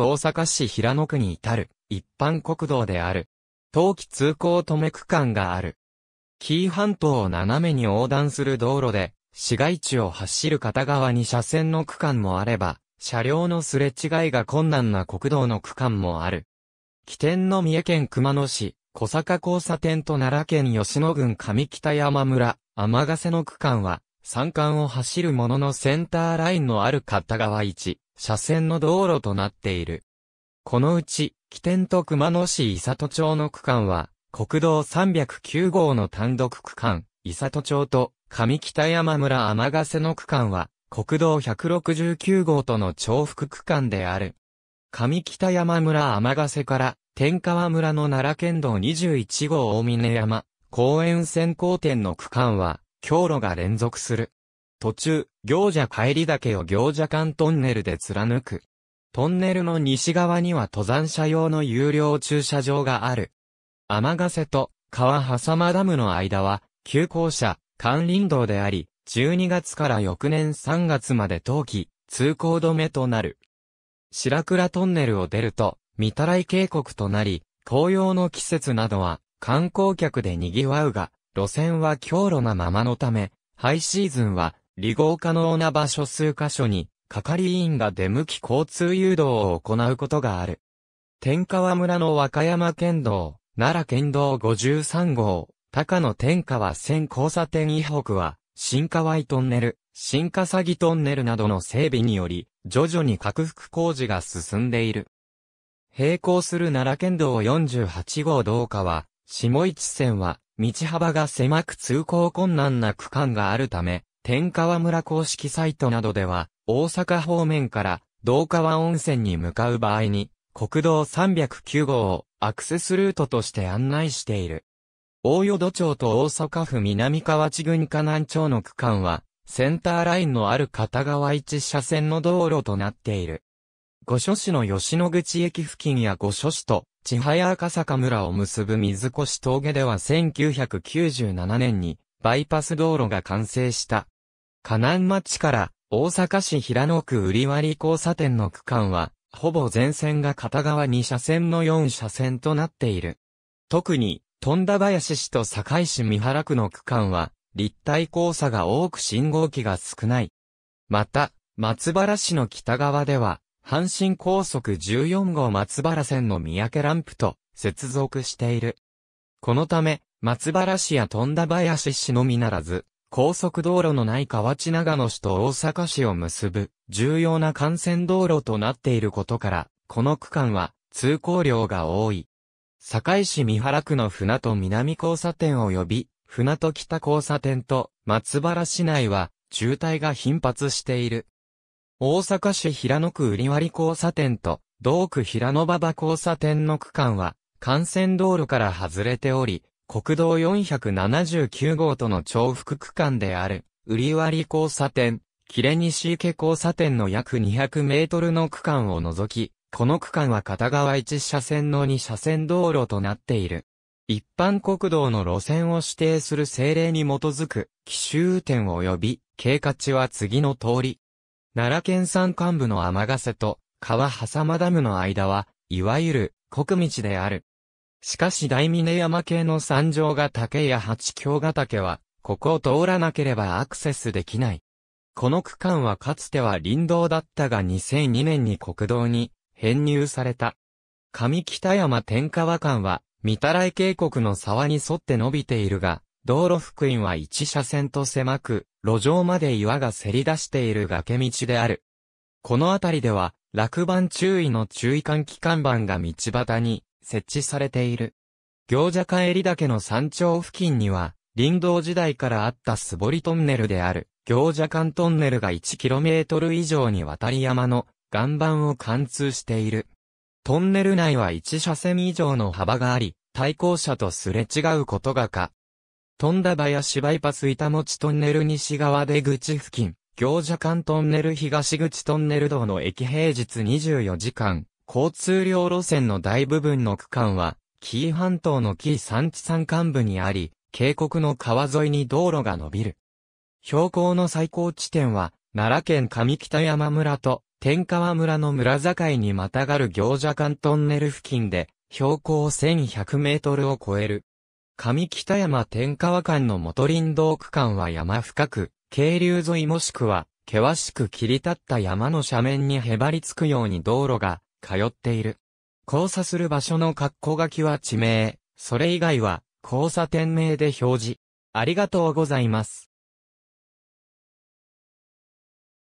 大阪市平野区に至る一般国道である。冬季通行止め区間がある。紀伊半島を斜めに横断する道路で、市街地を走る片側に車線の区間もあれば、車両のすれ違いが困難な国道の区間もある。起点の三重県熊野市、小坂交差点と奈良県吉野郡上北山村、天ヶ瀬の区間は、山間を走るもののセンターラインのある片側1、車線の道路となっている。このうち、起点と熊野市伊里町の区間は、国道309号の単独区間、伊里町と上北山村天ヶ瀬の区間は、国道169号との重複区間である。上北山村天ヶ瀬から、天川村の奈良県道21号大峰山、公園線交点の区間は、経路が連続する。途中、行者帰り岳を行者間トンネルで貫く。トンネルの西側には登山者用の有料駐車場がある。天ヶ瀬と川挟間ダムの間は、急行車、関林道であり、12月から翌年3月まで冬季、通行止めとなる。白倉トンネルを出ると、御たらい渓谷となり、紅葉の季節などは、観光客で賑わうが、路線は強路なままのため、ハイシーズンは、離合可能な場所数箇所に、係員が出向き交通誘導を行うことがある。天川村の和歌山県道、奈良県道53号、高野天川線交差点以北は、新川井トンネル、新笠木トンネルなどの整備により、徐々に拡幅工事が進んでいる。並行する奈良県道48号道下は、下市線は、道幅が狭く通行困難な区間があるため、天川村公式サイトなどでは、大阪方面から道川温泉に向かう場合に、国道309号をアクセスルートとして案内している。大淀町と大阪府南河内郡河南町の区間は、センターラインのある片側1車線の道路となっている。五所市の吉野口駅付近や五所市と千早赤坂村を結ぶ水越峠では1997年にバイパス道路が完成した河南町から大阪市平野区売割交差点の区間は、ほぼ全線が片側2車線の4車線となっている。特に、富田林市と堺市三原区の区間は、立体交差が多く信号機が少ない。また、松原市の北側では、阪神高速14号松原線の三宅ランプと接続している。このため、松原市や富田林市のみならず、高速道路のない河内長野市と大阪市を結ぶ重要な幹線道路となっていることから、この区間は通行量が多い。堺市三原区の船戸南交差点及び船戸北交差点と松原市内は渋滞が頻発している。大阪市平野区瓜割交差点と同区平野馬場交差点の区間は幹線道路から外れており、国道479号との重複区間である、瓜割交差点、切れ西池交差点の約200メートルの区間を除き、この区間は片側1車線の2車線道路となっている。一般国道の路線を指定する政令に基づく、奇襲点及び、経過値は次の通り。奈良県山間部の天ヶ瀬と、川挟まダムの間は、いわゆる、国道である。しかし大峰山系の山上ヶ岳や八京ヶ岳は、ここを通らなければアクセスできない。この区間はかつては林道だったが2002年に国道に編入された。上北山天川間は、三たらい渓谷の沢に沿って伸びているが、道路福音は一車線と狭く、路上まで岩がせり出している崖道である。この辺りでは、落盤注意の注意喚起看板が道端に設置されている。行者帰り岳の山頂付近には、林道時代からあった素りトンネルである、行者間トンネルが 1km 以上にわたり山の岩盤を貫通している。トンネル内は1車線以上の幅があり、対向車とすれ違うことが可富田林バイパス板持トンネル西側出口付近、行者間トンネル東口トンネル道の駅平日24時間、交通量路線の大部分の区間は、紀伊半島の紀伊山地山間部にあり、渓谷の川沿いに道路が伸びる。標高の最高地点は、奈良県上北山村と天川村の村境にまたがる行者間トンネル付近で、標高1100メートルを超える。上北山天川間の元林道区間は山深く、渓流沿いもしくは、険しく切り立った山の斜面にへばりつくように道路が通っている。交差する場所の格好書きは地名、それ以外は交差点名で表示。ありがとうございます。